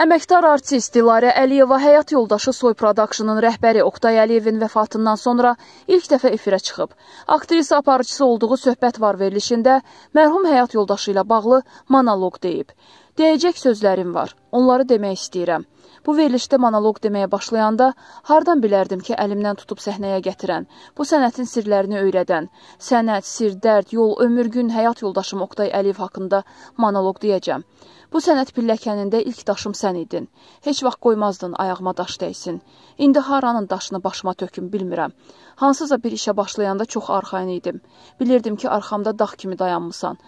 Əməkdar artist Dilarə Əliyeva həyat yoldaşı Soy Production'ın rəhbəri Oqtay Əliyevin vəfatından sonra ilk dəfə efirə çıxıb. Aktrisa aparıcısı olduğu söhbət var verilişində mərhum həyat yoldaşı ilə bağlı monoloq deyib. Deyəcək sözlərim var, onları demək istəyirəm. Bu verilişdə monoloq deməyə başlayanda hardan bilərdim ki, əlimdən tutub səhnəyə gətirən, bu sənətin sirlərini öyrədən, sənət, sir, dərd, yol, ömür, gün, həyat yoldaşım Oqtay Əliyev haqqında monoloq deyəcəm. Bu sənət pilləkənində ilk daşım sən idin. Heç vaxt qoymazdın ayağıma daş dəysin. İndi haranın daşını başıma töküm bilmirəm. Hansısa bir işə başlayanda çox arxayın idim. Bilirdim ki, arxamda dağ kimi dayanmısan.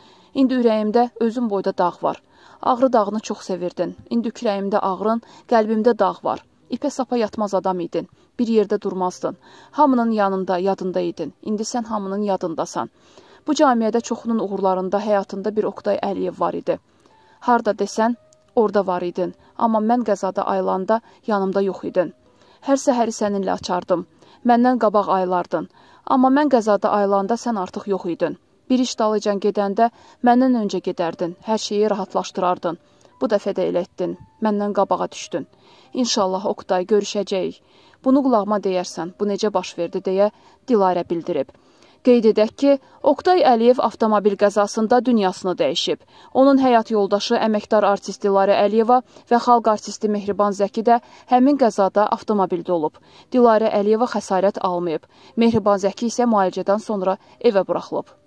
İndi ürəyimdə özüm boyda dağ var. Ağrı dağını çox sevirdin. İndi kürəyimdə ağrın, qəlbimdə dağ var. İpə sapa yatmaz adam idin. Bir yerdə durmazdın. Hamının yanında, yadında idin. İndi sən hamının yadındasan. Bu camiədə çoxunun uğurlarında, həyatında bir Oqtay Əliyev var idi. Harda desən, orada var idin. Amma mən qəzada ayılanda yanımda yox idin. Hər səhəri səninlə açardım. Məndən qabaq aylardın. Amma mən qəzada ayılanda sən artıq yox idin.'' Bir iş dalıcan gedəndə məndən öncə gedərdin, hər şeyi rahatlaşdırardın. Bu dəfə də elə etdin, məndən qabağa düşdün. İnşallah Oqtay görüşəcəyik. Bunu qulağıma deyərsən, bu necə baş verdi deyə Dilarə bildirib. Qeyd edək ki, Oqtay Əliyev avtomobil qəzasında dünyasını dəyişib. Onun həyat yoldaşı əməkdar artist Dilarə Əliyeva və xalq artisti Mehriban Zəki də həmin qəzada avtomobildə olub. Dilarə Əliyeva xəsarət almayıb. Mehriban Zəki isə müalicədən sonra evə buraxılıb.